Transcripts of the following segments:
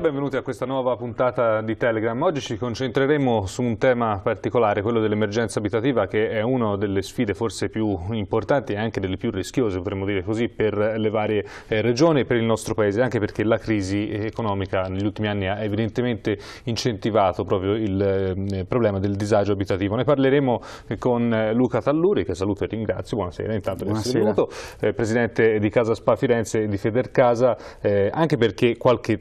benvenuti a questa nuova puntata di Telegram. Oggi ci concentreremo su un tema particolare, quello dell'emergenza abitativa, che è una delle sfide forse più importanti e anche delle più rischiose, potremmo dire così, per le varie eh, regioni e per il nostro paese, anche perché la crisi economica negli ultimi anni ha evidentemente incentivato proprio il eh, problema del disagio abitativo. Ne parleremo con eh, Luca Talluri, che saluto e ringrazio, buonasera intanto Buonasera. essere venuto, presidente di Casa Spa Firenze e di Federcasa, anche perché qualche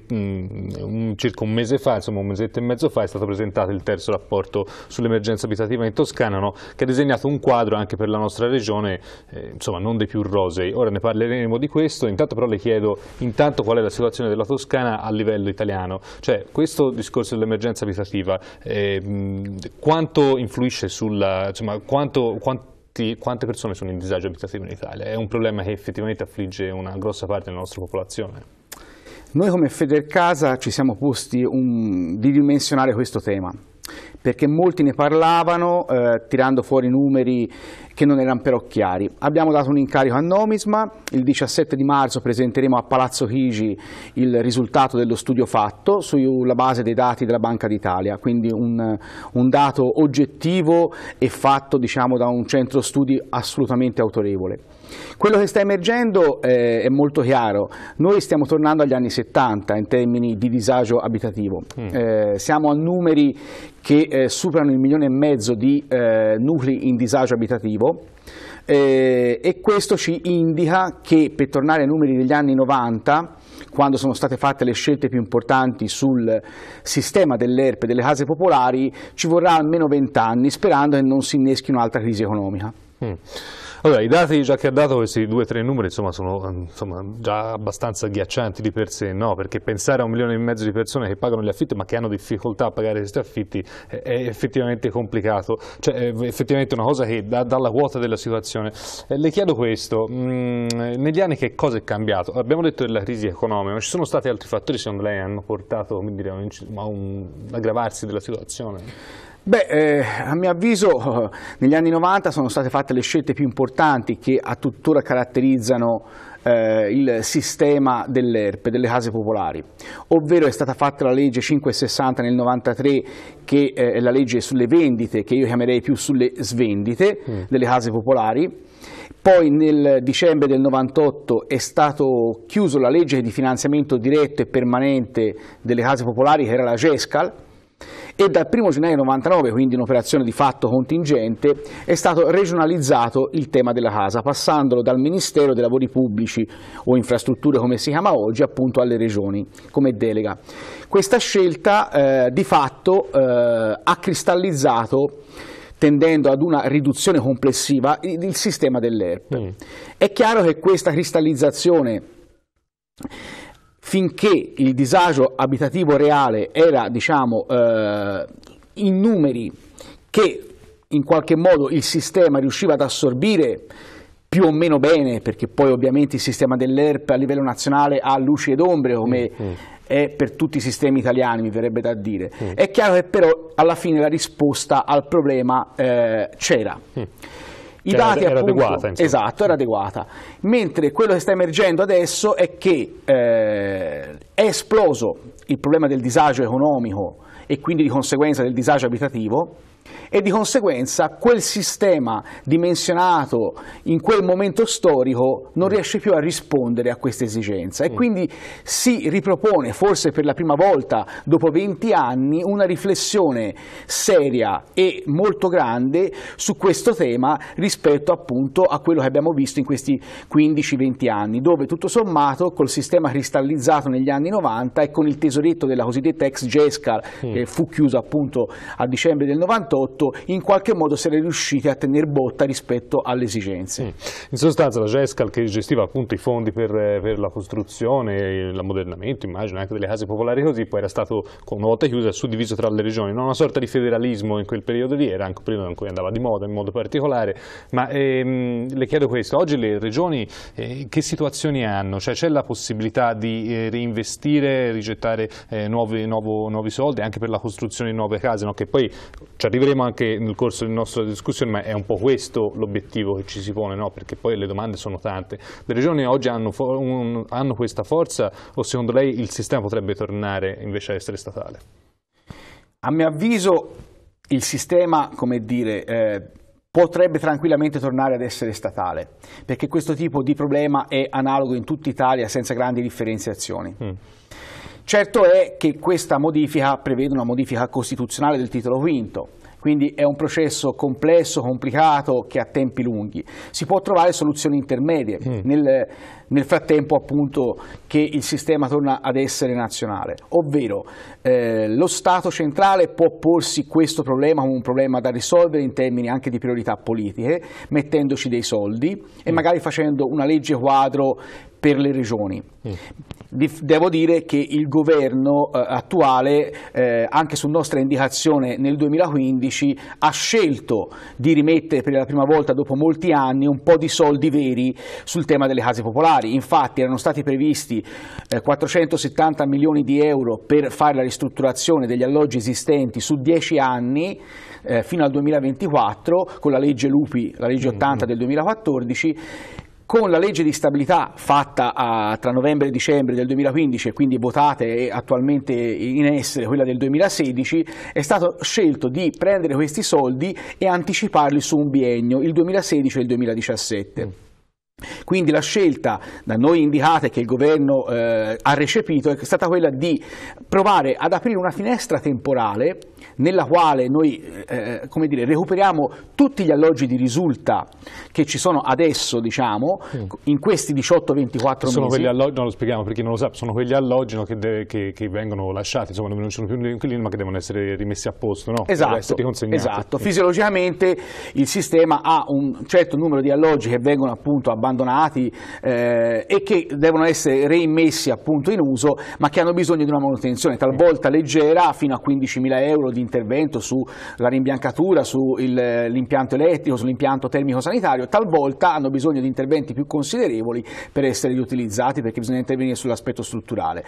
un, circa un mese fa, insomma un mesetto e mezzo fa, è stato presentato il terzo rapporto sull'emergenza abitativa in Toscana, no? che ha disegnato un quadro anche per la nostra regione, eh, insomma non dei più rosei. Ora ne parleremo di questo, intanto però le chiedo intanto qual è la situazione della Toscana a livello italiano, cioè questo discorso dell'emergenza abitativa, eh, quanto influisce sulla, insomma, quanto, quanto quante persone sono in disagio abitativo in Italia. È un problema che effettivamente affligge una grossa parte della nostra popolazione. Noi come Federcasa ci siamo posti un, di dimensionare questo tema perché molti ne parlavano eh, tirando fuori numeri che non erano però chiari. Abbiamo dato un incarico a Nomisma, il 17 di marzo presenteremo a Palazzo Chigi il risultato dello studio fatto sulla base dei dati della Banca d'Italia, quindi un, un, dato oggettivo e fatto diciamo, da un centro studi assolutamente autorevole. Quello che sta emergendo eh, è molto chiaro, noi stiamo tornando agli anni 70 in termini di disagio abitativo, mm. eh, siamo a numeri che che eh, superano il milione e mezzo di eh, nuclei in disagio abitativo eh, e questo ci indica che per tornare ai numeri degli anni 90 quando sono state fatte le scelte più importanti sul sistema dell'ERP e delle case popolari, ci vorrà almeno vent'anni, sperando che non si inneschi un'altra crisi economica. Mm. Allora, i dati già che ha dato questi due o tre numeri insomma, sono ehm, insomma, già abbastanza ghiaccianti di per sé, no? perché pensare a un milione e mezzo di persone che pagano gli affitti ma che hanno difficoltà a pagare questi affitti è effettivamente complicato, cioè è effettivamente una cosa che dà, dà la quota della situazione. Eh, le chiedo questo, mh, mm, negli anni che cosa è cambiato? Abbiamo detto della crisi economica, ma ci sono stati altri fattori secondo lei che hanno portato dire, a un, a un aggravarsi della situazione? Beh, eh, a mio avviso negli anni 90 sono state fatte le scelte più importanti che a tuttora caratterizzano eh, il sistema dell'ERP, delle case popolari, ovvero è stata fatta la legge 560 nel 93 che eh, è la legge sulle vendite, che io chiamerei più sulle svendite mm. delle case popolari, poi nel dicembre del 98 è stato chiuso la legge di finanziamento diretto e permanente delle case popolari che era la GESCAL, e dal 1 gennaio 99, quindi un'operazione di fatto contingente, è stato regionalizzato il tema della casa, passandolo dal Ministero dei Lavori Pubblici o Infrastrutture come si chiama oggi, appunto alle regioni come delega. Questa scelta eh, di fatto eh, ha cristallizzato tendendo ad una riduzione complessiva il sistema dell'ERP. Mm. È chiaro che questa cristallizzazione finché il disagio abitativo reale era diciamo, eh, in numeri che in qualche modo il sistema riusciva ad assorbire più o meno bene, perché poi ovviamente il sistema dell'ERP a livello nazionale ha luci ed ombre come mm-hmm. è per tutti i sistemi italiani, mi verrebbe da dire. Mm. È chiaro che però alla fine la risposta al problema eh, c'era. Mm. I cioè, dati era, era appunto, adeguata. Insomma. Esatto, era mm. adeguata. Mentre quello che sta emergendo adesso è che eh, è esploso il problema del disagio economico e quindi di conseguenza del disagio abitativo e di conseguenza quel sistema dimensionato in quel momento storico non mm. riesce più a rispondere a questa esigenza e mm. quindi si ripropone forse per la prima volta dopo 20 anni una riflessione seria e molto grande su questo tema rispetto appunto a quello che abbiamo visto in questi 15-20 anni dove tutto sommato col sistema cristallizzato negli anni 90 e con il tesoretto della cosiddetta ex GESCAR mm. che fu chiuso appunto a dicembre del 98 prodotto in qualche modo si le riuscite a tenere botta rispetto alle esigenze. Mm. In sostanza la GESCAL che gestiva appunto i fondi per, per la costruzione, l'ammodernamento immagino anche delle case popolari così, poi era stato con una volta chiusa suddiviso tra le regioni, non una sorta di federalismo in quel periodo lì, era anche un periodo in cui andava di moda in modo particolare, ma ehm, le chiedo questo, oggi le regioni eh, che situazioni hanno? Cioè c'è la possibilità di eh, reinvestire, rigettare eh, nuovi, nuovo, nuovi soldi anche per la costruzione di nuove case, no? che poi ci arriveremo vedremo anche nel corso della nostra discussione, ma è un po' questo l'obiettivo che ci si pone, no? perché poi le domande sono tante. Le regioni oggi hanno, un, hanno questa forza o secondo lei il sistema potrebbe tornare invece a essere statale? A mio avviso il sistema, come dire... Eh potrebbe tranquillamente tornare ad essere statale, perché questo tipo di problema è analogo in tutta Italia senza grandi differenziazioni. Mm. Certo è che questa modifica prevede una modifica costituzionale del titolo quinto, quindi è un processo complesso, complicato, che ha tempi lunghi. Si può trovare soluzioni intermedie mm. nel, nel, frattempo appunto che il sistema torna ad essere nazionale. Ovvero eh, lo Stato centrale può porsi questo problema come un problema da risolvere in termini anche di priorità politiche, mettendoci dei soldi e mm. magari facendo una legge quadro per le regioni. Mm. Devo dire che il governo eh, attuale, eh, anche su nostra indicazione nel 2015, ha scelto di rimettere per la prima volta dopo molti anni un po' di soldi veri sul tema delle case popolari. Infatti erano stati previsti eh, 470 milioni di euro per fare la ristrutturazione degli alloggi esistenti su 10 anni eh, fino al 2024 con la legge Lupi, la legge 80 mm-hmm. del 2014 con la legge di stabilità fatta a, ah, tra novembre e dicembre del 2015 e quindi votata e attualmente in essere quella del 2016, è stato scelto di prendere questi soldi e anticiparli su un biennio, il 2016 e il 2017. Mm. Quindi la scelta da noi indicata e che il governo eh, ha recepito è stata quella di provare ad aprire una finestra temporale nella quale noi eh, eh, come dire, recuperiamo tutti gli alloggi di risulta che ci sono adesso, diciamo, in questi 18-24 mesi. Quelli alloggi, no, lo spieghiamo per chi non lo sa, sono quegli alloggi no, che, che, che, vengono lasciati, insomma non sono più inquilini ma che devono essere rimessi a posto, no? esatto, esatto, fisiologicamente il sistema ha un certo numero di alloggi che vengono appunto abbandonati eh, e che devono essere reimmessi appunto in uso ma che hanno bisogno di una manutenzione sovvenzione talvolta leggera fino a 15.000 euro di intervento sulla rimbiancatura, sull'impianto eh, elettrico, sull'impianto termico sanitario, talvolta hanno bisogno di interventi più considerevoli per essere riutilizzati perché bisogna intervenire sull'aspetto strutturale.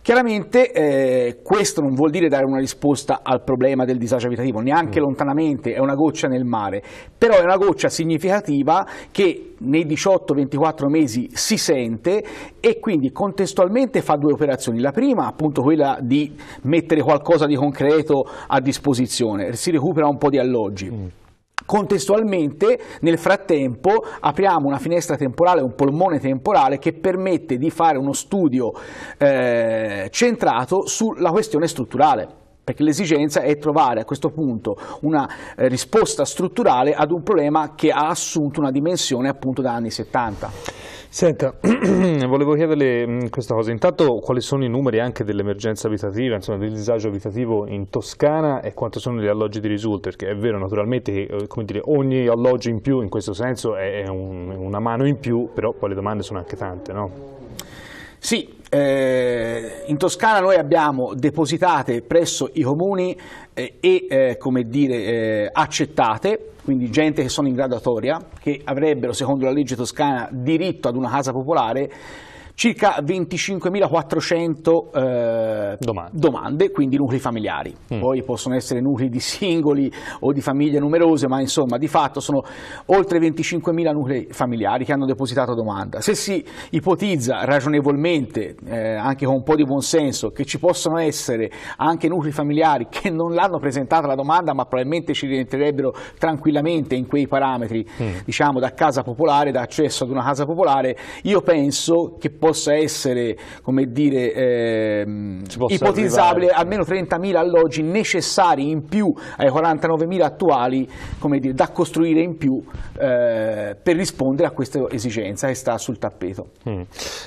Chiaramente eh, questo non vuol dire dare una risposta al problema del disagio abitativo, neanche mm. lontanamente, è una goccia nel mare, però è una goccia significativa che nei 18-24 mesi si sente e quindi contestualmente fa due operazioni. La prima appunto quella di mettere qualcosa di concreto a disposizione, si recupera un po' di alloggi. Mm. Contestualmente, nel frattempo, apriamo una finestra temporale, un polmone temporale che permette di fare uno studio eh, centrato sulla questione strutturale perché l'esigenza è trovare a questo punto una eh, risposta strutturale ad un problema che ha assunto una dimensione appunto da anni 70. Senta, volevo chiederle mm, questa cosa, intanto quali sono i numeri anche dell'emergenza abitativa, insomma del disagio abitativo in Toscana e quanto sono gli alloggi di risulta, perché è vero naturalmente che eh, dire, ogni alloggio in più in questo senso è un, una mano in più, però poi le domande sono anche tante, no? Sì, eh, in Toscana noi abbiamo depositate presso i comuni eh, e eh, come dire, eh, accettate, quindi gente che sono in graduatoria, che avrebbero secondo la legge toscana diritto ad una casa popolare, circa 25.400 eh, domande. domande. quindi nuclei familiari. Mm. Poi possono essere nuclei di singoli o di famiglie numerose, ma insomma di fatto sono oltre 25.000 nuclei familiari che hanno depositato domanda. Se si ipotizza ragionevolmente, eh, anche con un po' di buonsenso, che ci possono essere anche nuclei familiari che non l'hanno presentata la domanda, ma probabilmente ci rientrerebbero tranquillamente in quei parametri, mm. diciamo da casa popolare, da accesso ad una casa popolare, io penso che possa possa essere, come dire, eh, ipotizzabile arrivare. almeno 30.000 alloggi necessari in più ai 49.000 attuali, come dire, da costruire in più eh, per rispondere a questa esigenza che sta sul tappeto. Mm.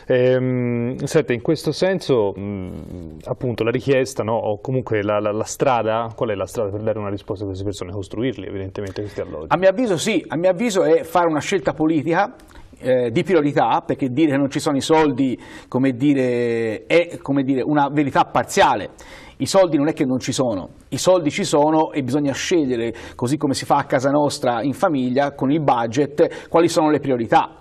Ehm, senta, in questo senso, mh, mm, appunto, la richiesta, no, o comunque la, la, la strada, qual è la strada per dare una risposta a queste persone? Costruirli, evidentemente, questi alloggi. A mio avviso sì, a mio avviso è fare una scelta politica eh, di priorità, perché dire che non ci sono i soldi come dire, è come dire, una verità parziale. I soldi non è che non ci sono, i soldi ci sono e bisogna scegliere, così come si fa a casa nostra in famiglia, con il budget, quali sono le priorità.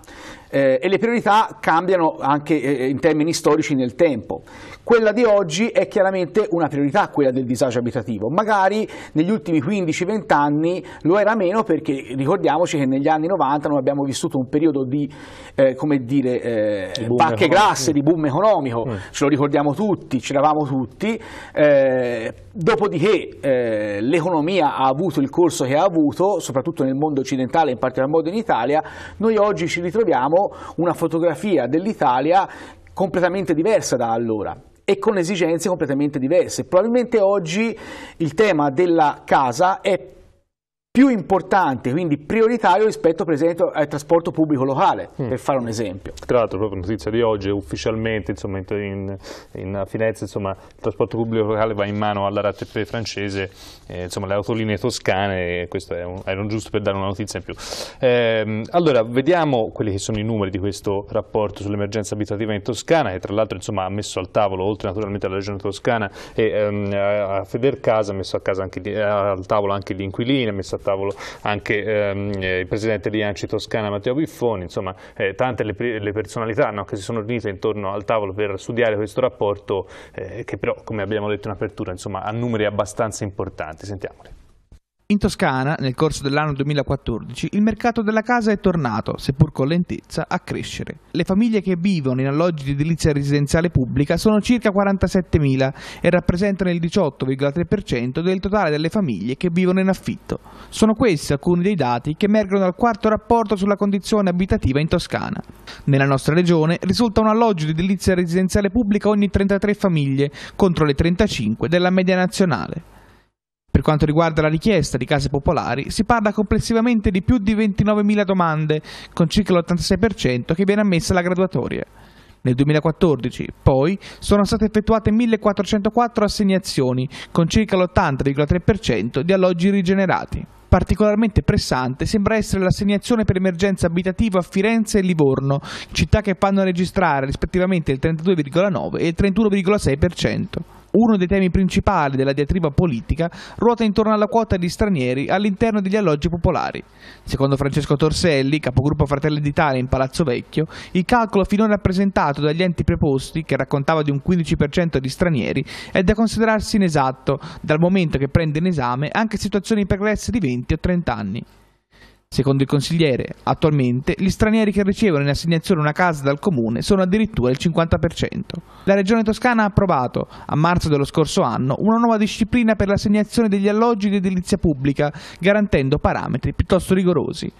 Eh, e le priorità cambiano anche eh, in termini storici nel tempo. Quella di oggi è chiaramente una priorità, quella del disagio abitativo. Magari negli ultimi 15-20 anni lo era meno perché ricordiamoci che negli anni 90 noi abbiamo vissuto un periodo di, eh, come dire, eh, pacche grasse, di boom economico, mm. ce lo ricordiamo tutti, c'eravamo tutti. Eh, Dopodiché eh, l'economia ha avuto il corso che ha avuto, soprattutto nel mondo occidentale, in particolar modo in Italia, noi oggi ci ritroviamo una fotografia dell'Italia completamente diversa da allora e con esigenze completamente diverse. Probabilmente oggi il tema della casa è più importante, quindi prioritario rispetto per esempio al trasporto pubblico locale, mm. per fare un esempio. Tra l'altro proprio notizia di oggi, ufficialmente insomma, in, in Firenze insomma, il trasporto pubblico locale va in mano alla RATP francese, eh, insomma, le autolinee toscane, questo era giusto per dare una notizia in più. Eh, allora, vediamo quelli che sono i numeri di questo rapporto sull'emergenza abitativa in Toscana, che tra l'altro insomma, ha messo al tavolo, oltre naturalmente alla regione toscana, e ehm, a Federcasa, ha messo a casa anche, al tavolo anche gli inquilini, ha messo a tavolo anche ehm, il presidente di Anci Toscana Matteo Biffoni, insomma eh, tante le, le personalità no, che si sono riunite intorno al tavolo per studiare questo rapporto eh, che però come abbiamo detto in apertura insomma, ha numeri abbastanza importanti, sentiamoli. In Toscana, nel corso dell'anno 2014, il mercato della casa è tornato, seppur con lentezza, a crescere. Le famiglie che vivono in alloggi di edilizia residenziale pubblica sono circa 47.000 e rappresentano il 18,3% del totale delle famiglie che vivono in affitto. Sono questi alcuni dei dati che emergono dal quarto rapporto sulla condizione abitativa in Toscana. Nella nostra regione risulta un alloggio di edilizia residenziale pubblica ogni 33 famiglie, contro le 35 della media nazionale. Per quanto riguarda la richiesta di case popolari, si parla complessivamente di più di 29.000 domande, con circa l'86% che viene ammessa alla graduatoria. Nel 2014, poi, sono state effettuate 1.404 assegnazioni, con circa l'80,3% di alloggi rigenerati. Particolarmente pressante sembra essere l'assegnazione per emergenza abitativa a Firenze e Livorno, città che fanno registrare rispettivamente il 32,9 e il 31,6%. Uno dei temi principali della diatriba politica ruota intorno alla quota di stranieri all'interno degli alloggi popolari. Secondo Francesco Torselli, capogruppo Fratelli d'Italia in Palazzo Vecchio, il calcolo finora presentato dagli enti preposti, che raccontava di un 15% di stranieri, è da considerarsi inesatto, dal momento che prende in esame anche situazioni pregresse di 20 o 30 anni. Secondo il consigliere, attualmente gli stranieri che ricevono in assegnazione una casa dal comune sono addirittura il 50%. La Regione Toscana ha approvato, a marzo dello scorso anno, una nuova disciplina per l'assegnazione degli alloggi di edilizia pubblica, garantendo parametri piuttosto rigorosi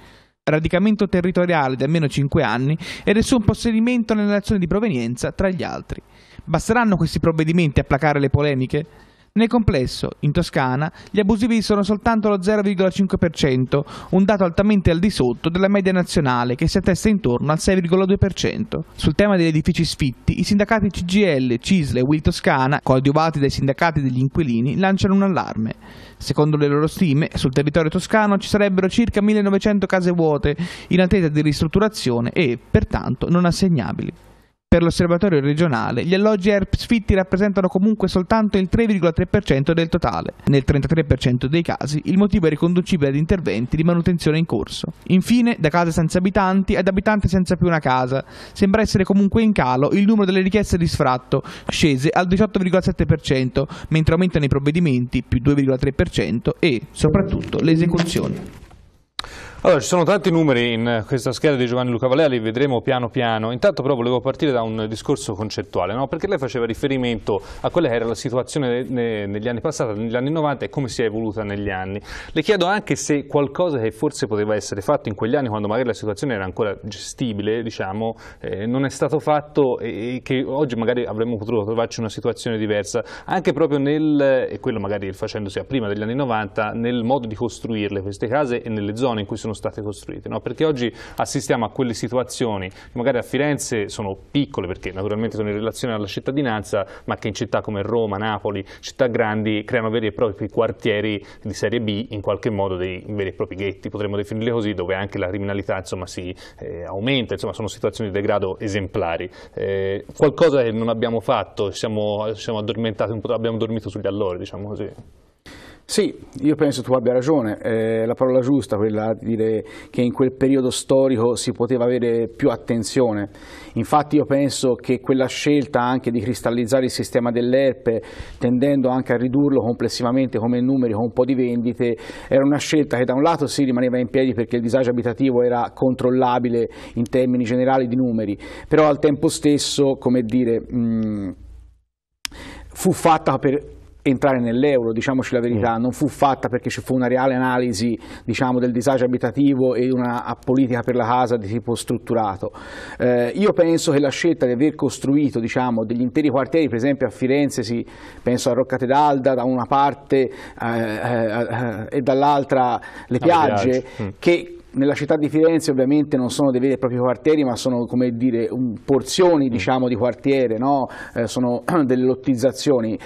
radicamento territoriale di almeno 5 anni e nessun possedimento nella nazione di provenienza tra gli altri. Basteranno questi provvedimenti a placare le polemiche? Nel complesso, in Toscana, gli abusivi sono soltanto lo 0,5%, un dato altamente al di sotto della media nazionale che si attesta intorno al 6,2%. Sul tema degli edifici sfitti, i sindacati CGL, Cisle e Will Toscana, coadiuvati dai sindacati degli inquilini, lanciano un allarme. Secondo le loro stime, sul territorio toscano ci sarebbero circa 1900 case vuote in attesa di ristrutturazione e, pertanto, non assegnabili. Per l'osservatorio regionale, gli alloggi Erpsfitti rappresentano comunque soltanto il 3,3% del totale. Nel 33% dei casi il motivo è riconducibile ad interventi di manutenzione in corso. Infine, da case senza abitanti ad abitanti senza più una casa, sembra essere comunque in calo il numero delle richieste di sfratto, scese al 18,7%, mentre aumentano i provvedimenti più 2,3% e, soprattutto, le esecuzioni. Allora, ci sono tanti numeri in questa scheda di Giovanni Luca Valea, li vedremo piano piano. Intanto però volevo partire da un discorso concettuale, no? perché lei faceva riferimento a quella che era la situazione negli anni passati, negli anni 90 e come si è evoluta negli anni. Le chiedo anche se qualcosa che forse poteva essere fatto in quegli anni, quando magari la situazione era ancora gestibile, diciamo, eh, non è stato fatto e che oggi magari avremmo potuto trovarci in una situazione diversa, anche proprio nel, e quello magari facendosi a prima degli anni 90, nel modo di costruirle queste case e nelle zone in cui sono sono state costruite, no? perché oggi assistiamo a quelle situazioni che magari a Firenze sono piccole perché naturalmente sono in relazione alla cittadinanza, ma che in città come Roma, Napoli, città grandi creano veri e propri quartieri di serie B, in qualche modo dei veri e propri ghetti, potremmo definirli così, dove anche la criminalità insomma, si eh, aumenta, insomma, sono situazioni di degrado esemplari. Eh, qualcosa che non abbiamo fatto, siamo, siamo addormentati, un po', abbiamo dormito sugli allori, diciamo così. Sì, io penso tu abbia ragione, eh, la parola giusta quella di dire che in quel periodo storico si poteva avere più attenzione, infatti io penso che quella scelta anche di cristallizzare il sistema dell'ERP tendendo anche a ridurlo complessivamente come numeri con un po' di vendite era una scelta che da un lato si rimaneva in piedi perché il disagio abitativo era controllabile in termini generali di numeri, però al tempo stesso come dire, mh, mm, fu fatta per entrare nell'euro, diciamoci la verità, mm. non fu fatta perché ci fu una reale analisi diciamo, del disagio abitativo e una politica per la casa di tipo strutturato. Eh, io penso che la scelta di aver costruito diciamo, degli interi quartieri, per esempio a Firenze, si, penso a Roccate d'Alda da una parte eh, eh e dall'altra le ah, piagge, mm. che nella città di Firenze ovviamente non sono dei veri e propri quartieri ma sono come dire un, porzioni mm. diciamo, di quartiere, no? eh, sono delle lottizzazioni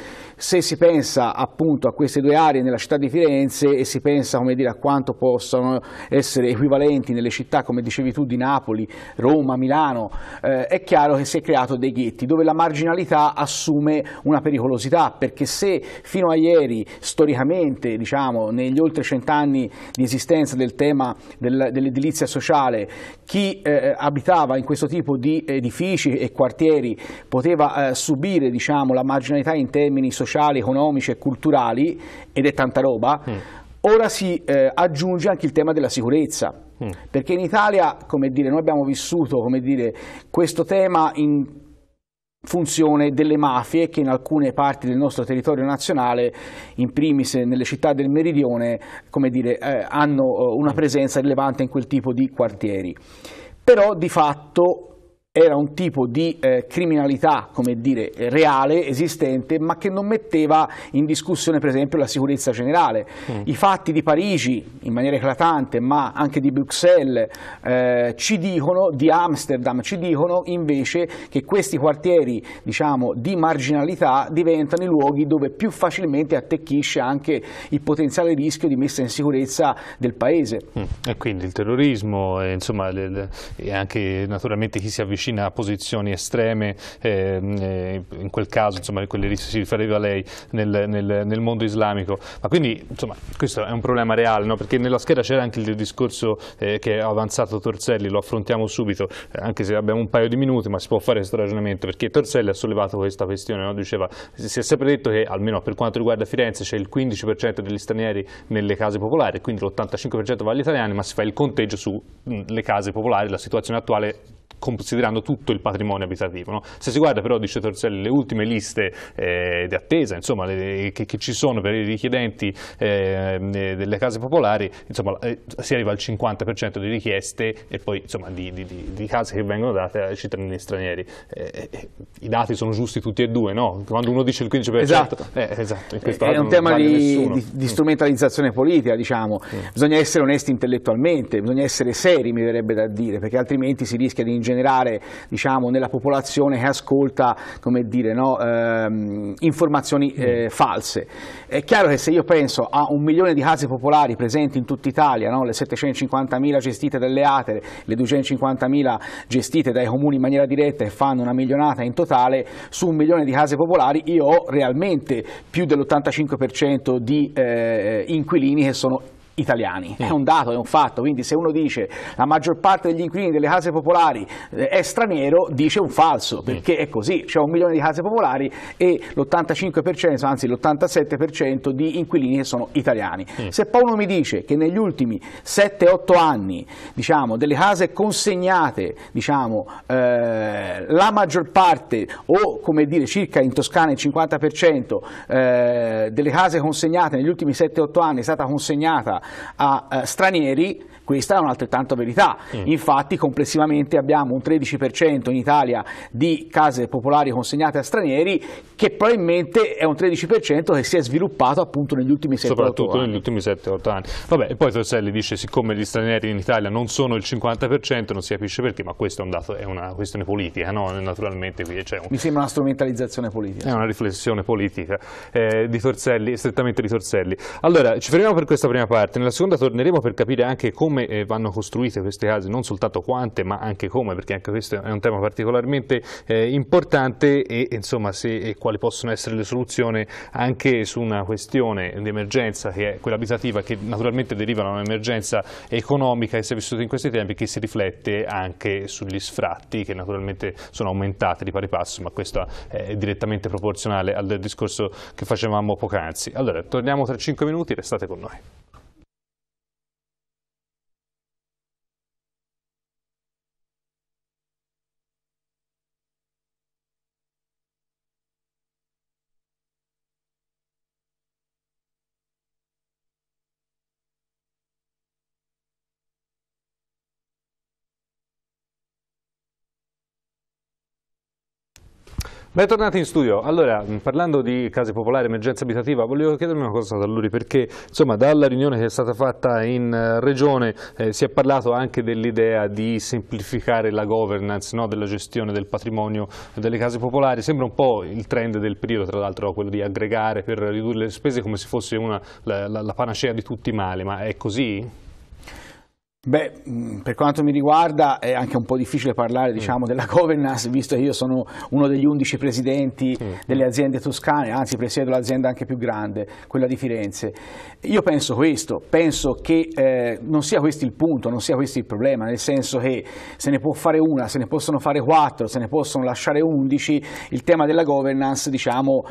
se si pensa appunto a queste due aree nella città di Firenze e si pensa dire, a quanto possano essere equivalenti nelle città, come dicevi tu, di Napoli, Roma, Milano, eh, è chiaro che si è creato dei ghetti dove la marginalità assume una pericolosità, perché se fino a ieri, storicamente, diciamo, negli oltre cent'anni di esistenza del tema del, dell'edilizia sociale, chi eh, abitava in questo tipo di edifici e quartieri poteva eh, subire diciamo, la marginalità in termini sociali, economici e culturali, ed è tanta roba, mm. ora si eh, aggiunge anche il tema della sicurezza. Mm. Perché in Italia, come dire, noi abbiamo vissuto come dire, questo tema in funzione delle mafie che in alcune parti del nostro territorio nazionale, in primis nelle città del meridione, dire, eh, hanno eh, una presenza rilevante in quel tipo di quartieri. Però di fatto era un tipo di eh, criminalità, come dire, reale, esistente, ma che non metteva in discussione per esempio la sicurezza generale. Mm. I fatti di Parigi, in maniera eclatante, ma anche di Bruxelles, eh, ci dicono, di Amsterdam, ci dicono invece che questi quartieri, diciamo, di marginalità diventano i luoghi dove più facilmente attecchisce anche il potenziale rischio di messa in sicurezza del paese. Mm. E quindi il terrorismo, e, insomma, le, le, e anche naturalmente chi si avvicina avvicina a posizioni estreme, eh, eh, in quel caso insomma, quelle si riferiva a lei nel, nel, nel, mondo islamico. Ma quindi insomma, questo è un problema reale, no? perché nella scheda c'era anche il discorso eh, che ha avanzato Torselli, lo affrontiamo subito, eh, anche se abbiamo un paio di minuti, ma si può fare questo ragionamento, perché Torselli ha sollevato questa questione, no? diceva, si è sempre detto che almeno per quanto riguarda Firenze c'è il 15% degli stranieri nelle case popolari, quindi l'85% va agli italiani, ma si fa il conteggio sulle case popolari, la situazione attuale considerando tutto il patrimonio abitativo. No? Se si guarda però, dice Torselli, le ultime liste eh, di attesa insomma, le, che, che, ci sono per i richiedenti ehm, eh, delle case popolari, insomma, eh, si arriva al 50% di richieste e poi insomma, di, di, di, di, case che vengono date ai cittadini stranieri. Eh, eh, I dati sono giusti tutti e due, no? quando uno dice il 15%... Esatto, eh, esatto è un tema di, mm. strumentalizzazione politica, diciamo. Mm. Bisogna essere onesti intellettualmente, bisogna essere seri, mi verrebbe da dire, perché altrimenti si rischia di ingenerare generare diciamo, nella popolazione che ascolta come dire, no, ehm, informazioni eh, false. È chiaro che se io penso a un milione di case popolari presenti in tutta Italia, no, le 750.000 gestite dalle ATER, le 250.000 gestite dai comuni in maniera diretta e fanno una milionata in totale, su un milione di case popolari io ho realmente più dell'85% di eh, inquilini che sono italiani, è un dato, è un fatto, quindi se uno dice la maggior parte degli inquilini delle case popolari eh, è straniero, dice un falso, perché è così, c'è un milione di case popolari e l'85%, anzi l'87% di inquilini che sono italiani. Se poi uno mi dice che negli ultimi 7-8 anni diciamo, delle case consegnate, diciamo, eh, la maggior parte o come dire circa in Toscana il 50% eh, delle case consegnate negli ultimi 7-8 anni è stata consegnata a eh, stranieri questa è un'altrettanto verità. Mm. Infatti complessivamente abbiamo un 13% in Italia di case popolari consegnate a stranieri che probabilmente è un 13% che si è sviluppato appunto negli ultimi 7-8 anni. Soprattutto negli ultimi 7-8 anni. Vabbè, e poi Torselli dice siccome gli stranieri in Italia non sono il 50% non si capisce perché, ma questo è, un dato, è una questione politica, no? naturalmente. Cioè, un... Mi sembra una strumentalizzazione politica. È una riflessione politica eh, di Torselli, strettamente di Torselli. Allora, ci fermiamo per questa prima parte, nella seconda torneremo per capire anche come come eh, vanno costruite queste case, non soltanto quante ma anche come, perché anche questo è un tema particolarmente eh, importante e insomma se, e quali possono essere le soluzioni anche su una questione di emergenza che è quella abitativa che naturalmente deriva da un'emergenza economica che si è vissuta in questi tempi che si riflette anche sugli sfratti che naturalmente sono aumentati di pari passo, ma questo è direttamente proporzionale al discorso che facevamo poc'anzi. Allora, torniamo tra 5 minuti, restate con noi. Bentornati in studio. Allora, mm, parlando di case popolari, emergenza abitativa, volevo chiedermi una cosa da Luri, perché insomma, dalla riunione che è stata fatta in eh, regione eh, si è parlato anche dell'idea di semplificare la governance no, della gestione del patrimonio delle case popolari. Sembra un po' il trend del periodo, tra l'altro, quello di aggregare per ridurre le spese come se fosse una, la, la, la panacea di tutti i mali, ma è così? Beh, mm, per quanto mi riguarda è anche un po' difficile parlare mm. diciamo, della governance, visto che io sono uno degli undici presidenti mm. delle aziende toscane, anzi presiedo l'azienda anche più grande, quella di Firenze. Io penso questo, penso che eh, non sia questo il punto, non sia questo il problema, nel senso che se ne può fare una, se ne possono fare quattro, se ne possono lasciare undici, il tema della governance, diciamo,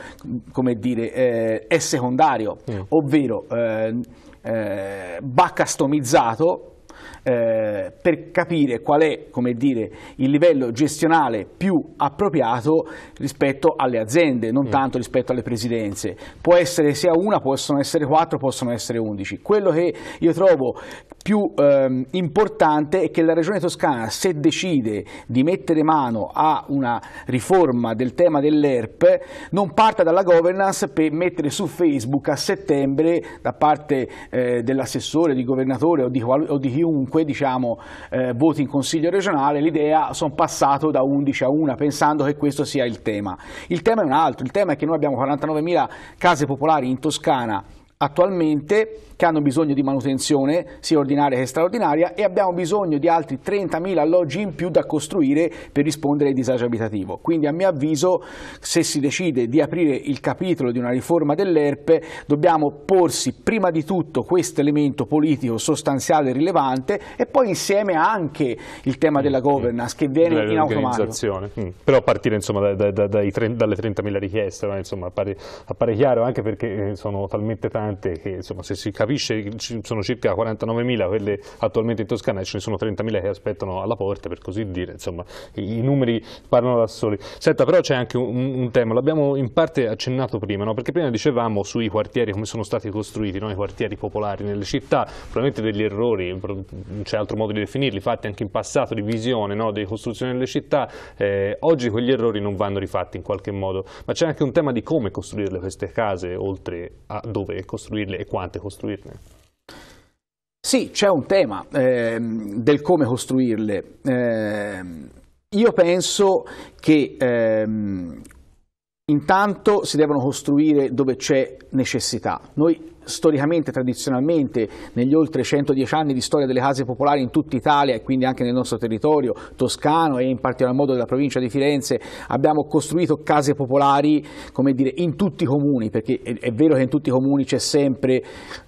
come dire, eh, è secondario, mm. ovvero eh, eh customizzato eh, per capire qual è dire, il livello gestionale più appropriato rispetto alle aziende, non mm. tanto rispetto alle presidenze. Può essere sia una, possono essere quattro, possono essere undici. Quello che io trovo più ehm, importante è che la Regione Toscana, se decide di mettere mano a una riforma del tema dell'ERP, non parta dalla governance per mettere su Facebook a settembre da parte eh, dell'assessore, di governatore o di, o di chiunque 5 diciamo, eh, voti in Consiglio regionale, l'idea sono passato da 11 a 1 pensando che questo sia il tema. Il tema è un altro, il tema è che noi abbiamo 49.000 case popolari in Toscana attualmente che hanno bisogno di manutenzione sia ordinaria che straordinaria e abbiamo bisogno di altri 30.000 alloggi in più da costruire per rispondere ai disagi abitativi. Quindi a mio avviso se si decide di aprire il capitolo di una riforma dell'ERP dobbiamo porsi prima di tutto questo elemento politico sostanziale e rilevante e poi insieme anche il tema della mm, mm. governance che viene in automatico. Mm. Però partire insomma, da, da, da, dalle 30.000 richieste insomma, appare, appare chiaro anche perché eh, sono talmente tanti tante, che insomma, se si capisce sono circa 49.000 quelle attualmente in Toscana e ce ne sono 30.000 che aspettano alla porta, per così dire, insomma i, i numeri parlano da soli. Senta, però c'è anche un, un tema, l'abbiamo in parte accennato prima, no? perché prima dicevamo sui quartieri come sono stati costruiti, no? i quartieri popolari nelle città, probabilmente degli errori, c'è altro modo di definirli, fatti anche in passato di visione, no? di costruzione delle città, eh, oggi quegli errori non vanno rifatti in qualche modo, ma c'è anche un tema di come costruirle queste case, oltre a dove costruirle costruirle e quante costruirne? Sì, c'è un tema eh, del come costruirle. Eh, io penso che ehm, intanto si devono costruire dove c'è necessità. Noi storicamente, tradizionalmente, negli oltre 110 anni di storia delle case popolari in tutta Italia e quindi anche nel nostro territorio toscano e in particolar modo della provincia di Firenze, abbiamo costruito case popolari dire, in tutti i comuni, perché è vero che in tutti i comuni c'è sempre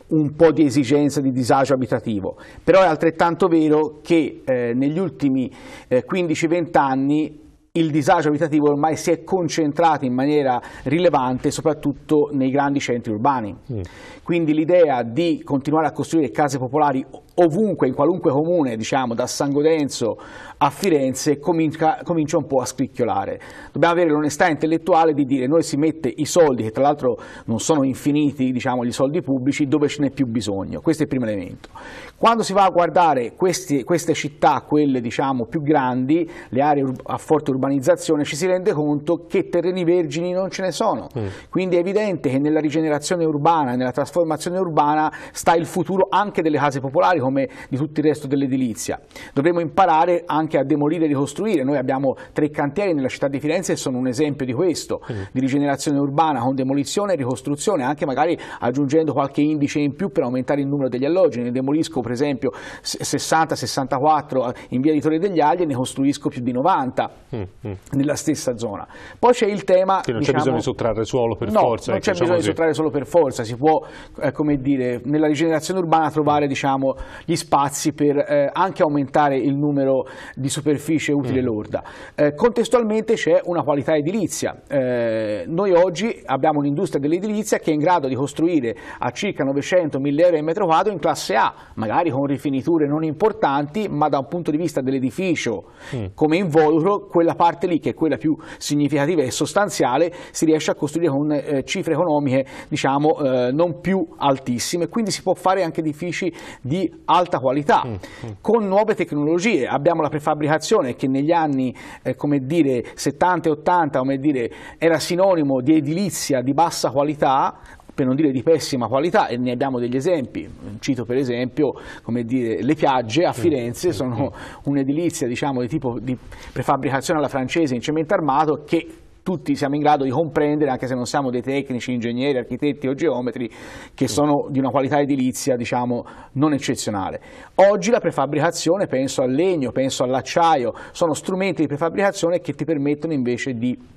un po' di esigenza di disagio abitativo, però è altrettanto vero che eh, negli ultimi eh, 15-20 anni il disagio abitativo ormai si è concentrato in maniera rilevante soprattutto nei grandi centri urbani. Mm. Quindi l'idea di continuare a costruire case popolari ovunque, in qualunque comune, diciamo, da San Godenzo a Firenze, comincia, comincia un po' a scricchiolare. Dobbiamo avere l'onestà intellettuale di dire noi si mette i soldi, che tra l'altro non sono infiniti, diciamo, gli soldi pubblici, dove ce n'è più bisogno. Questo è il primo elemento. Quando si va a guardare questi, queste città, quelle diciamo, più grandi, le aree a forte urbanizzazione, ci si rende conto che terreni vergini non ce ne sono. Mm. Quindi è evidente che nella rigenerazione urbana, nella trasformazione urbana, sta il futuro anche delle case popolari come di tutto il resto dell'edilizia. Dovremmo imparare anche a demolire e ricostruire. Noi abbiamo tre cantieri nella città di Firenze e sono un esempio di questo, di rigenerazione urbana con demolizione e ricostruzione, anche magari aggiungendo qualche indice in più per aumentare il numero degli alloggi. Ne demolisco per esempio 60-64 eh, in via di Torre degli Agli e ne costruisco più di 90 mm, mm. nella stessa zona. Poi c'è il tema... Che non diciamo, c'è bisogno di sottrarre suolo per no, forza. non ecco, c'è diciamo bisogno così. di sottrarre solo per forza, si può, eh, come dire, nella rigenerazione urbana trovare diciamo, gli spazi per eh, anche aumentare il numero di superficie utile mm. lorda. Eh, contestualmente c'è una qualità edilizia. Eh, noi oggi abbiamo un'industria dell'edilizia che è in grado di costruire a circa 900-1000 euro in metro quadro in classe A, magari con rifiniture non importanti, ma da un punto di vista dell'edificio mm. come involucro, quella parte lì che è quella più significativa e sostanziale si riesce a costruire con eh, cifre economiche diciamo eh, non più altissime, quindi si può fare anche edifici di alta qualità, mm, mm. con nuove tecnologie. Abbiamo la prefabbricazione che negli anni eh, dire, 70 e 80 come dire, era sinonimo di edilizia di bassa qualità, per non dire di pessima qualità, e ne abbiamo degli esempi. Cito per esempio dire, le piagge a mm, Firenze, mm, sono un'edilizia diciamo, di tipo di prefabbricazione alla francese in cemento armato che tutti siamo in grado di comprendere, anche se non siamo dei tecnici, ingegneri, architetti o geometri, che sono di una qualità edilizia diciamo, non eccezionale. Oggi la prefabbricazione, penso al legno, penso all'acciaio, sono strumenti di prefabbricazione che ti permettono invece di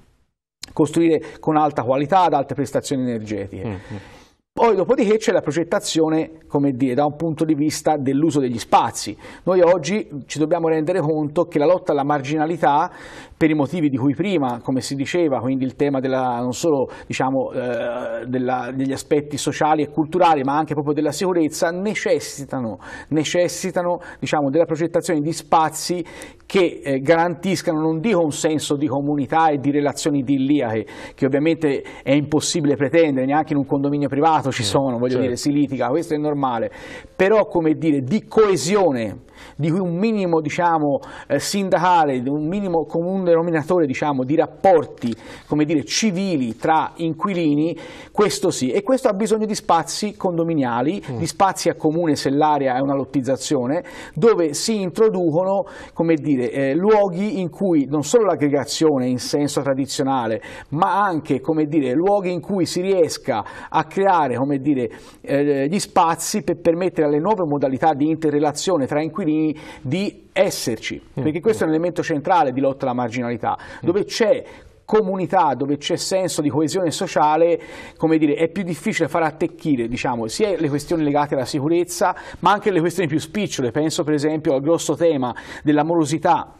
costruire con alta qualità, ad alte prestazioni energetiche. Mm -hmm. Poi dopodiché c'è la progettazione, come dire, da un punto di vista dell'uso degli spazi. Noi oggi ci dobbiamo rendere conto che la lotta alla marginalità, per i motivi di cui prima, come si diceva, quindi il tema della, non solo diciamo, eh, della, degli aspetti sociali e culturali, ma anche proprio della sicurezza, necessitano, necessitano diciamo, della progettazione di spazi che eh, garantiscano, non dico un senso di comunità e di relazioni idilliache, che ovviamente è impossibile pretendere, neanche in un condominio privato, ci sono, voglio certo. dire, si litiga, questo è normale, però come dire, di coesione di cui un minimo diciamo, eh, sindacale, un minimo comune denominatore diciamo, di rapporti dire, civili tra inquilini, questo sì. E questo ha bisogno di spazi condominiali, mm. di spazi a comune se l'area è una lottizzazione, dove si introducono dire, eh, luoghi in cui non solo l'aggregazione in senso tradizionale, ma anche dire, luoghi in cui si riesca a creare eh, gli spazi per permettere alle nuove modalità di interrelazione tra inquilini cittadini di esserci, mm. perché questo è un elemento centrale di lotta alla marginalità, mm. dove c'è comunità, dove c'è senso di coesione sociale, come dire, è più difficile far attecchire diciamo, sia le questioni legate alla sicurezza, ma anche le questioni più spicciole. Penso per esempio al grosso tema dell'amorosità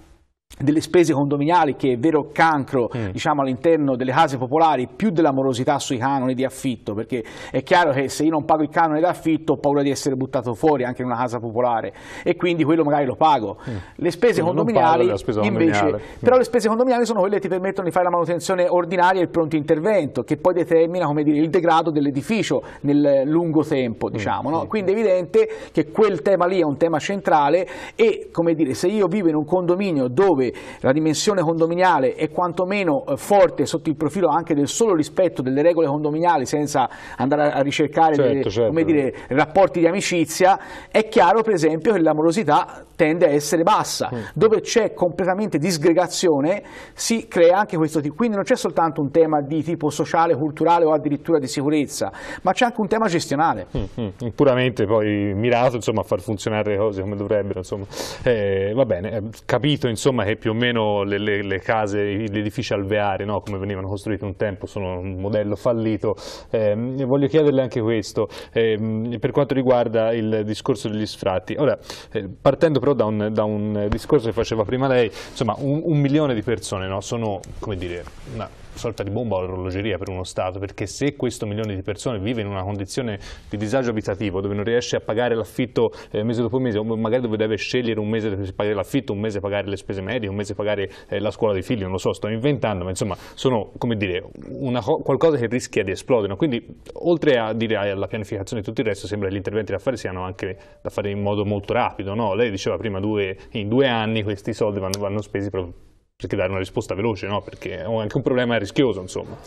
delle spese condominiali che è vero cancro mm. diciamo, all'interno delle case popolari più della morosità sui canoni di affitto perché è chiaro che se io non pago il canone d'affitto ho paura di essere buttato fuori anche in una casa popolare e quindi quello magari lo pago mm. le spese quindi condominiali invece mm. però le spese condominiali sono quelle che ti permettono di fare la manutenzione ordinaria e il pronto intervento che poi determina come dire, il degrado dell'edificio nel lungo tempo mm. diciamo, no? Mm. quindi è evidente che quel tema lì è un tema centrale e come dire, se io vivo in un condominio dove dove la dimensione condominiale è quantomeno eh, forte sotto il profilo anche del solo rispetto delle regole condominiali senza andare a ricercare certo, delle, certo. Dire, rapporti di amicizia, è chiaro per esempio che l'amorosità tende a essere bassa, mm. dove c'è completamente disgregazione si crea anche questo tipo, quindi non c'è soltanto un tema di tipo sociale, culturale o addirittura di sicurezza, ma c'è anche un tema gestionale. Mm, mm, mm. puramente poi mirato insomma, a far funzionare le cose come dovrebbero, insomma. Eh, va bene, eh, capito insomma, che più o meno le, le, le case, gli edifici alveari, no? come venivano costruiti un tempo, sono un modello fallito. Eh, voglio chiederle anche questo, eh, per quanto riguarda il discorso degli sfratti. Ora, eh, partendo però da un, da un, discorso che faceva prima lei, insomma un, un milione di persone no? sono, come dire, una sorta di bomba orologeria per uno Stato, perché se questo milione di persone vive in una condizione di disagio abitativo, dove non riesce a pagare l'affitto eh, mese dopo mese, o magari dove deve scegliere un mese per pagare l'affitto, un mese pagare le spese medie, un mese pagare eh, la scuola dei figli, non lo so, sto inventando, ma insomma sono, come dire, una, qualcosa che rischia di esplodere. Quindi, oltre a dire alla pianificazione e tutto il resto, sembra che gli interventi da fare siano anche da fare in modo molto rapido, no? Lei diceva prima, due, in due anni questi soldi vanno, vanno spesi proprio perché dare una risposta veloce, no? Perché è anche un problema rischioso, insomma.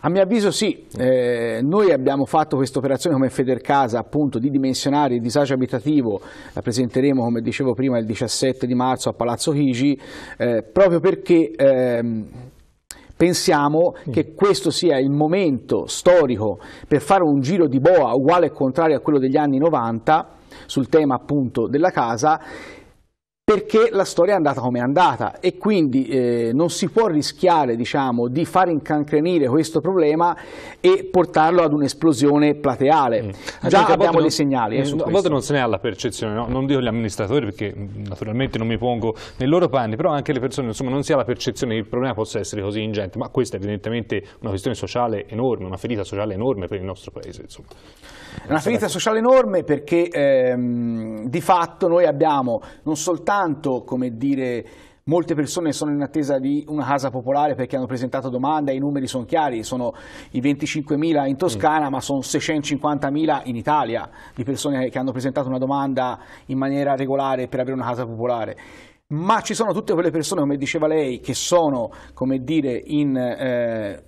A mio avviso sì, eh, noi abbiamo fatto questa operazione come Federcasa appunto di dimensionare il disagio abitativo, la presenteremo come dicevo prima il 17 di marzo a Palazzo Chigi, eh, proprio perché ehm, pensiamo mm. che questo sia il momento storico per fare un giro di boa uguale e contrario a quello degli anni 90 sul tema appunto della casa perché la storia è andata come è andata e quindi eh, non si può rischiare diciamo, di far incancrenire questo problema e portarlo ad un'esplosione plateale. Mm. Già abbiamo non, dei segnali. Eh, a questo. volte non se ne ha la percezione, no? non dico gli amministratori perché mm, naturalmente non mi pongo nei loro panni, però anche le persone insomma, non si ha la percezione che il problema possa essere così ingente, ma questa è evidentemente una questione sociale enorme, una ferita sociale enorme per il nostro paese. Insomma. Una ferita sociale enorme perché ehm, di fatto noi abbiamo non soltanto tanto, come dire, molte persone sono in attesa di una casa popolare perché hanno presentato domanda i numeri sono chiari, sono i 25.000 in Toscana mm. ma sono 650.000 in Italia di persone che hanno presentato una domanda in maniera regolare per avere una casa popolare. Ma ci sono tutte quelle persone, come diceva lei, che sono, come dire, in eh,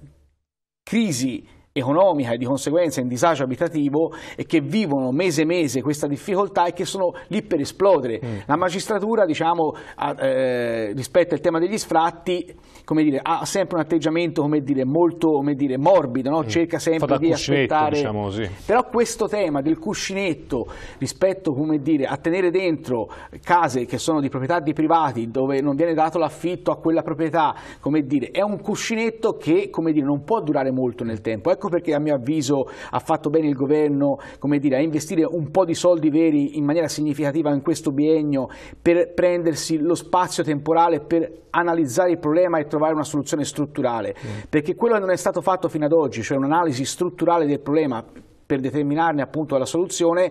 crisi economica e di conseguenza in disagio abitativo e che vivono mese e mese questa difficoltà e che sono lì per esplodere. Mm. La magistratura diciamo, a, eh, rispetto al tema degli sfratti come dire, ha sempre un atteggiamento come dire, molto come dire, morbido, no? Mm. cerca sempre di aspettare. Diciamo così. Però questo tema del cuscinetto rispetto come dire, a tenere dentro case che sono di proprietà di privati dove non viene dato l'affitto a quella proprietà, come dire, è un cuscinetto che come dire, non può durare molto nel tempo. Ecco perché a mio avviso ha fatto bene il governo come dire, a investire un po' di soldi veri in maniera significativa in questo biennio per prendersi lo spazio temporale per analizzare il problema e trovare trovare una soluzione strutturale, mm. perché quello che non è stato fatto fino ad oggi, cioè un'analisi strutturale del problema per determinarne appunto la soluzione,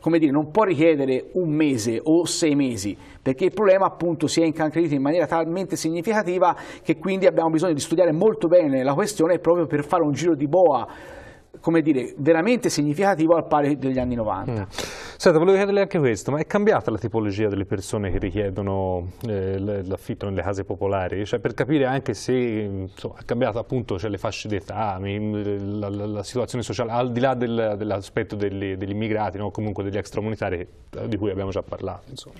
come dire, non può richiedere un mese o sei mesi, perché il problema appunto si è incancrenito in maniera talmente significativa che quindi abbiamo bisogno di studiare molto bene la questione proprio per fare un giro di boa come dire, veramente significativo al pari degli anni 90. Mm. Senta, volevo chiederle anche questo, ma è cambiata la tipologia delle persone che richiedono eh, l'affitto nelle case popolari? Cioè, per capire anche se insomma, è cambiata appunto cioè, le fasce d'età, la, la, la, situazione sociale, al di là del, dell'aspetto degli, degli, immigrati o no? comunque degli extramunitari eh, di cui abbiamo già parlato. Insomma.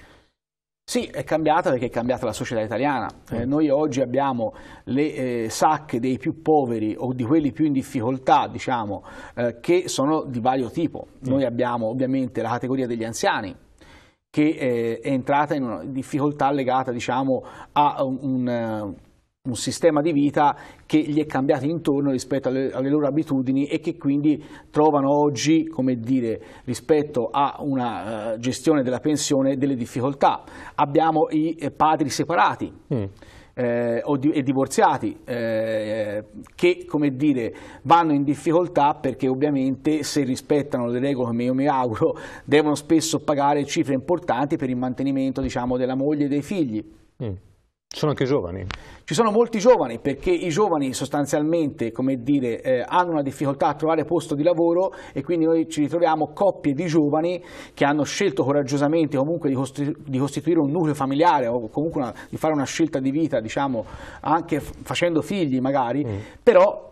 Sì, è cambiata perché è cambiata la società italiana. Eh, noi oggi abbiamo le eh, sacche dei più poveri o di quelli più in difficoltà, diciamo, eh, che sono di vario tipo. Noi abbiamo ovviamente la categoria degli anziani, che eh, è entrata in una difficoltà legata diciamo, a un, un eh, un sistema di vita che gli è cambiato intorno rispetto alle, alle, loro abitudini e che quindi trovano oggi, come dire, rispetto a una uh, gestione della pensione delle difficoltà. Abbiamo i eh, padri separati. Mm. Eh, o di, e divorziati eh, che come dire vanno in difficoltà perché ovviamente se rispettano le regole come io mi auguro devono spesso pagare cifre importanti per il mantenimento diciamo, della moglie e dei figli. Mm sono anche giovani. Ci sono molti giovani perché i giovani sostanzialmente come dire, eh, hanno una difficoltà a trovare posto di lavoro e quindi noi ci ritroviamo coppie di giovani che hanno scelto coraggiosamente comunque di, costitu di costituire un nucleo familiare o comunque una, di fare una scelta di vita diciamo anche facendo figli magari, mm. però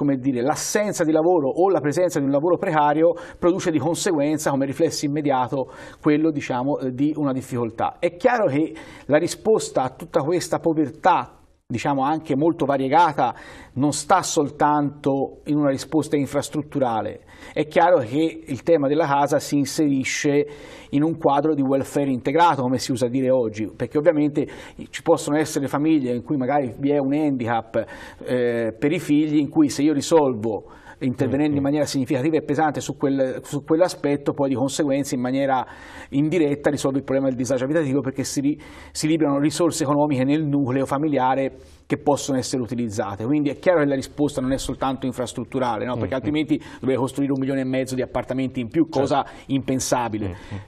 come dire, l'assenza di lavoro o la presenza di un lavoro precario produce di conseguenza come riflesso immediato quello diciamo, eh, di una difficoltà. È chiaro che la risposta a tutta questa povertà diciamo anche molto variegata, non sta soltanto in una risposta infrastrutturale. È chiaro che il tema della casa si inserisce in un quadro di welfare integrato, come si usa dire oggi, perché ovviamente ci possono essere famiglie in cui magari vi è un handicap eh, per i figli, in cui se io risolvo Certo. intervenendo in maniera significativa e pesante su, quel, su quell'aspetto, poi di conseguenza in maniera indiretta risolve il problema del disagio abitativo perché si, si liberano risorse economiche nel nucleo familiare che possono essere utilizzate. Quindi è chiaro che la risposta non è soltanto infrastrutturale, no? perché mm-hmm. altrimenti dovrei costruire un milione e mezzo di appartamenti in più, cosa certo. impensabile. Mm-hmm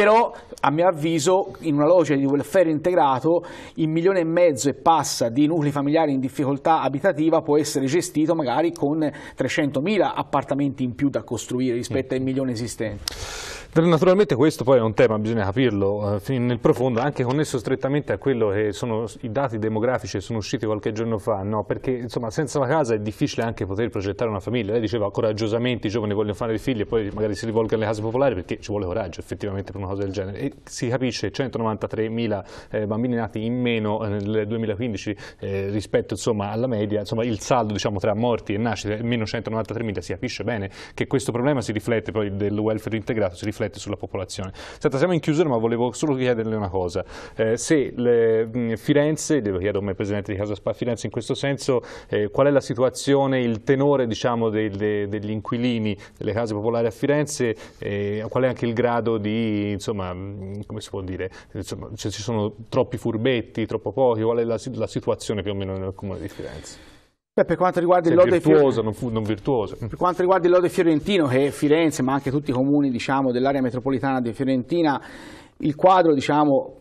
però a mio avviso in una logica di welfare integrato il milione e mezzo e passa di nuclei familiari in difficoltà abitativa può essere gestito magari con 300.000 appartamenti in più da costruire rispetto mm. al milione esistente. Naturalmente questo poi è un tema, bisogna capirlo eh, nel profondo, anche connesso strettamente a quello che sono i dati demografici che sono usciti qualche giorno fa, no? perché insomma senza la casa è difficile anche poter progettare una famiglia. Lei diceva coraggiosamente i giovani vogliono fare dei figli e poi magari si rivolgono alle case popolari perché ci vuole coraggio effettivamente per una cosa del genere. E si capisce 193.000 eh, bambini nati in meno eh, nel 2015 eh, rispetto insomma, alla media, insomma il saldo diciamo, tra morti e nascite è meno 193 mila, si capisce bene che questo problema si riflette poi del welfare integrato, si riflette riflette sulla popolazione. Senta, siamo in chiusura ma volevo solo chiederle una cosa, eh, se le, mh, mm, Firenze, glielo chiedo come Presidente di Casa Spa Firenze in questo senso, eh, qual è la situazione, il tenore diciamo, dei, dei, degli inquilini delle case popolari a Firenze, eh, qual è anche il grado di, insomma, mm, come si può dire, insomma, se cioè, ci sono troppi furbetti, troppo pochi, qual è la, la situazione più o meno nel Comune di Firenze? Beh, per quanto riguarda il lode virtuoso, non, fu, non virtuoso. Per quanto riguarda il lode fiorentino, che è Firenze, ma anche tutti i comuni diciamo, dell'area metropolitana di Fiorentina, il quadro diciamo,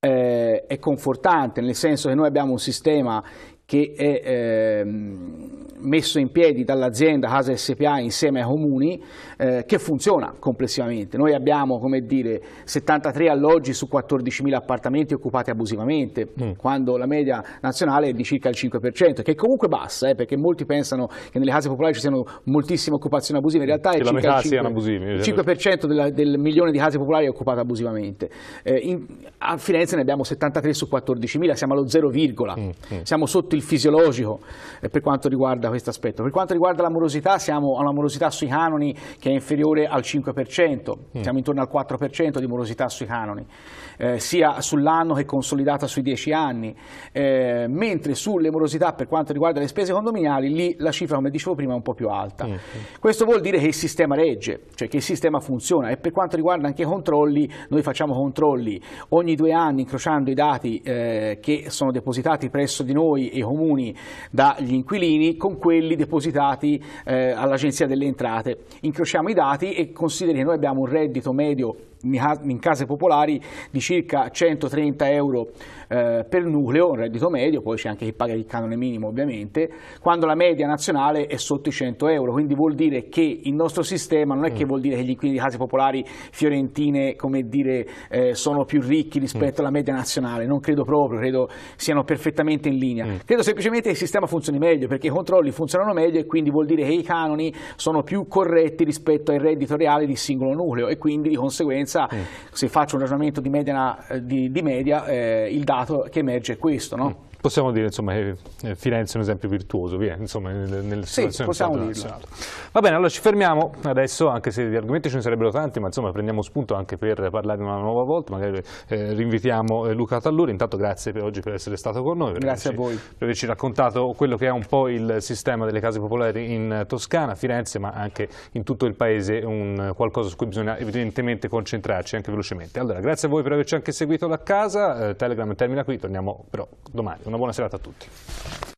eh, è confortante, nel senso che noi abbiamo un sistema che è eh, messo in piedi dall'azienda Casa SPA insieme ai comuni, eh, che funziona complessivamente. Noi abbiamo dire, 73 alloggi su 14.000 appartamenti occupati abusivamente, mm. quando la media nazionale è di circa il 5%, che è comunque bassa, eh, perché molti pensano che nelle case popolari ci siano moltissime occupazioni abusive, in realtà è la circa il 5%, 5 della, del milione di case popolari occupate abusivamente. Eh, in, a Firenze ne abbiamo 73 su 14.000, siamo allo 0, mm, mm. siamo sotto il fisiologico eh, per quanto riguarda questo aspetto. Per quanto riguarda l'amorosità, siamo a una sui canoni che inferiore al 5%, mm. siamo intorno al 4% di morosità sui canoni, eh, sia sull'anno che consolidata sui 10 anni, eh, mentre sulle morosità per quanto riguarda le spese condominiali, lì la cifra, come dicevo prima, è un po' più alta. Mm. Questo vuol dire che il sistema regge, cioè che il sistema funziona e per quanto riguarda anche i controlli, noi facciamo controlli ogni due anni incrociando i dati eh, che sono depositati presso di noi e i comuni dagli inquilini con quelli depositati eh, all'Agenzia delle Entrate, incrociando conosciamo i dati e consideri che noi abbiamo un reddito medio in case popolari di circa 130 euro eh, per nucleo, un reddito medio, poi c'è anche chi paga il canone minimo ovviamente, quando la media nazionale è sotto i 100 euro, quindi vuol dire che il nostro sistema non è che mm. vuol dire che gli inquilini di case popolari fiorentine come dire, eh, sono più ricchi rispetto mm. alla media nazionale, non credo proprio, credo siano perfettamente in linea, mm. credo semplicemente che il sistema funzioni meglio perché i controlli funzionano meglio e quindi vuol dire che i canoni sono più corretti rispetto al reddito reale di singolo nucleo e quindi di conseguenza differenza, mm. se faccio un ragionamento di media, eh, di, di media eh, il dato che emerge è questo. No? Mm possiamo dire insomma, che eh, Firenze è un esempio virtuoso, via, insomma, nelle sì, situazioni possiamo dirlo. Va bene, allora ci fermiamo adesso, anche se gli argomenti ce ne sarebbero tanti, ma insomma prendiamo spunto anche per parlare una nuova volta, magari eh, rinvitiamo eh, Luca Talluri, intanto grazie per oggi per essere stato con noi, grazie averci, a voi. per averci raccontato quello che è un po' il sistema delle case popolari in Toscana, Firenze, ma anche in tutto il paese, un, qualcosa su cui bisogna evidentemente concentrarci anche velocemente. Allora, grazie a voi per averci anche seguito da casa, eh, Telegram termina qui, torniamo però domani una buona serata a tutti.